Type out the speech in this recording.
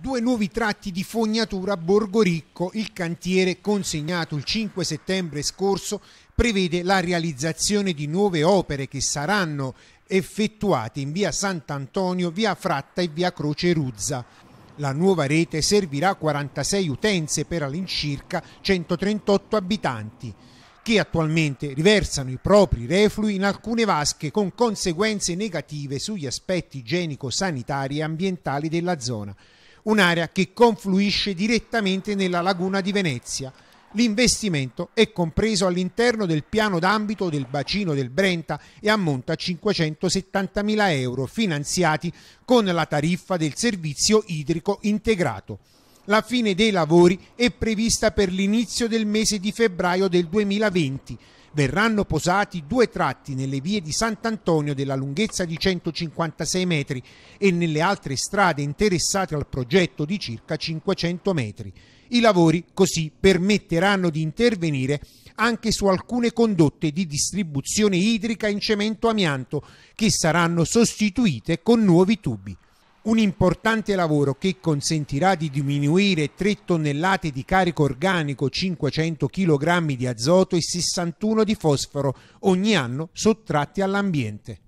due nuovi tratti di fognatura a Borgo Ricco. Il cantiere consegnato il 5 settembre scorso prevede la realizzazione di nuove opere che saranno effettuate in via Sant'Antonio, via Fratta e via Croce Ruzza. La nuova rete servirà 46 utenze per all'incirca 138 abitanti che attualmente riversano i propri reflui in alcune vasche con conseguenze negative sugli aspetti igienico-sanitari e ambientali della zona un'area che confluisce direttamente nella laguna di Venezia. L'investimento è compreso all'interno del piano d'ambito del bacino del Brenta e ammonta a 570.000 euro finanziati con la tariffa del servizio idrico integrato. La fine dei lavori è prevista per l'inizio del mese di febbraio del 2020. Verranno posati due tratti nelle vie di Sant'Antonio della lunghezza di 156 metri e nelle altre strade interessate al progetto di circa 500 metri. I lavori così permetteranno di intervenire anche su alcune condotte di distribuzione idrica in cemento amianto che saranno sostituite con nuovi tubi un importante lavoro che consentirà di diminuire 3 tonnellate di carico organico, 500 kg di azoto e 61 di fosforo ogni anno sottratti all'ambiente.